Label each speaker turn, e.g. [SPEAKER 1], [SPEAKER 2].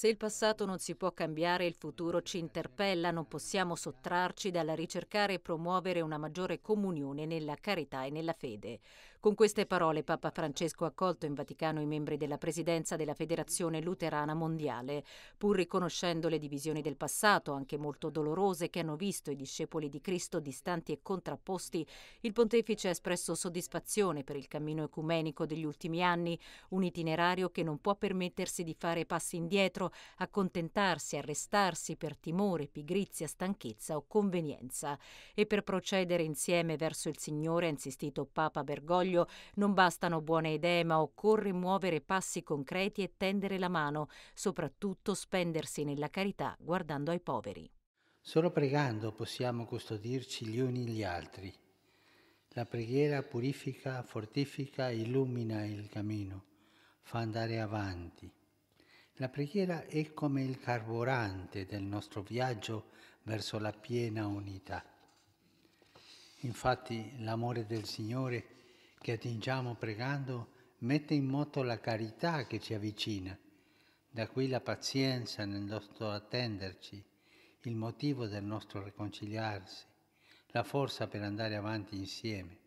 [SPEAKER 1] Se il passato non si può cambiare, il futuro ci interpella, non possiamo sottrarci dalla ricercare e promuovere una maggiore comunione nella carità e nella fede. Con queste parole Papa Francesco ha accolto in Vaticano i membri della presidenza della Federazione Luterana Mondiale, pur riconoscendo le divisioni del passato, anche molto dolorose, che hanno visto i discepoli di Cristo distanti e contrapposti, il pontefice ha espresso soddisfazione per il cammino ecumenico degli ultimi anni, un itinerario che non può permettersi di fare passi indietro accontentarsi, arrestarsi per timore, pigrizia, stanchezza o convenienza. E per procedere insieme verso il Signore, ha insistito Papa Bergoglio, non bastano buone idee, ma occorre muovere passi concreti e tendere la mano, soprattutto spendersi nella carità guardando ai poveri.
[SPEAKER 2] Solo pregando possiamo custodirci gli uni gli altri. La preghiera purifica, fortifica, illumina il cammino, fa andare avanti. La preghiera è come il carburante del nostro viaggio verso la piena unità. Infatti l'amore del Signore che attingiamo pregando mette in moto la carità che ci avvicina, da qui la pazienza nel nostro attenderci, il motivo del nostro riconciliarsi, la forza per andare avanti insieme.